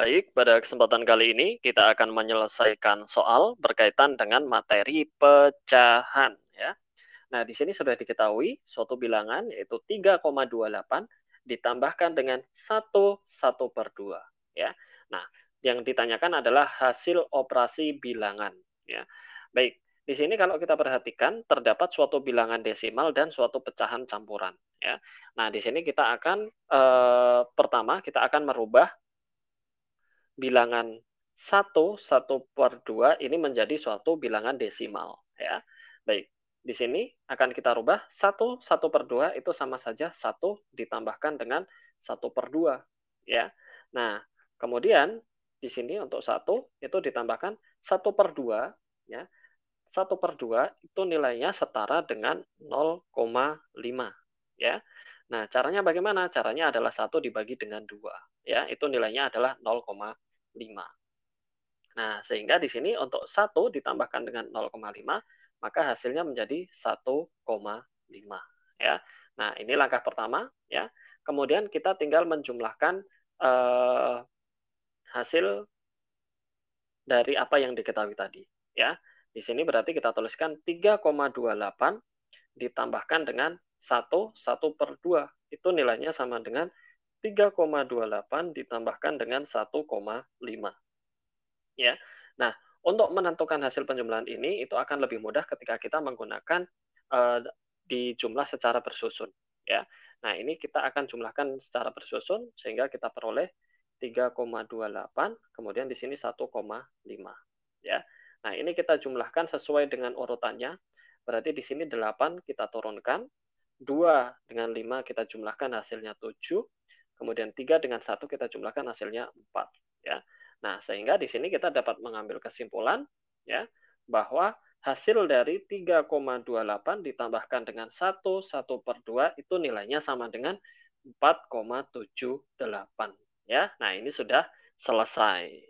Baik, pada kesempatan kali ini kita akan menyelesaikan soal berkaitan dengan materi pecahan. Ya. Nah, di sini sudah diketahui suatu bilangan yaitu 3,28 ditambahkan dengan 1, 1 per 2. Ya. Nah, yang ditanyakan adalah hasil operasi bilangan. Ya. Baik, di sini kalau kita perhatikan terdapat suatu bilangan desimal dan suatu pecahan campuran. Ya. Nah, di sini kita akan eh, pertama kita akan merubah bilangan 1, 1 per 2 ini menjadi suatu bilangan desimal. ya. Baik, di sini akan kita rubah 1, 1 per 2 itu sama saja 1 ditambahkan dengan 1 per 2. Ya. Nah, kemudian di sini untuk 1 itu ditambahkan 1 per 2. Ya. 1 per 2 itu nilainya setara dengan 0,5. Ya. Nah, caranya bagaimana? Caranya adalah 1 dibagi dengan 2. Ya, itu nilainya adalah Nah, sehingga di sini untuk 1 ditambahkan dengan 0,5, maka hasilnya menjadi 1,5 ya. Nah, ini langkah pertama ya. Kemudian kita tinggal menjumlahkan eh, hasil dari apa yang diketahui tadi ya. Di sini berarti kita tuliskan 3,28 ditambahkan dengan 1, 1 per 2. Itu nilainya sama dengan 3,28 ditambahkan dengan 1,5. Ya. Nah, untuk menentukan hasil penjumlahan ini itu akan lebih mudah ketika kita menggunakan uh, di jumlah secara bersusun, ya. Nah, ini kita akan jumlahkan secara bersusun sehingga kita peroleh 3,28 kemudian di sini 1,5, ya. Nah, ini kita jumlahkan sesuai dengan urutannya. Berarti di sini 8 kita turunkan, 2 dengan 5 kita jumlahkan hasilnya 7, Kemudian 3 dengan 1 kita jumlahkan hasilnya 4. Ya. Nah, sehingga di sini kita dapat mengambil kesimpulan ya bahwa hasil dari 3,28 ditambahkan dengan 1, 1 per 2 itu nilainya sama dengan 4,78. Ya, nah ini sudah selesai.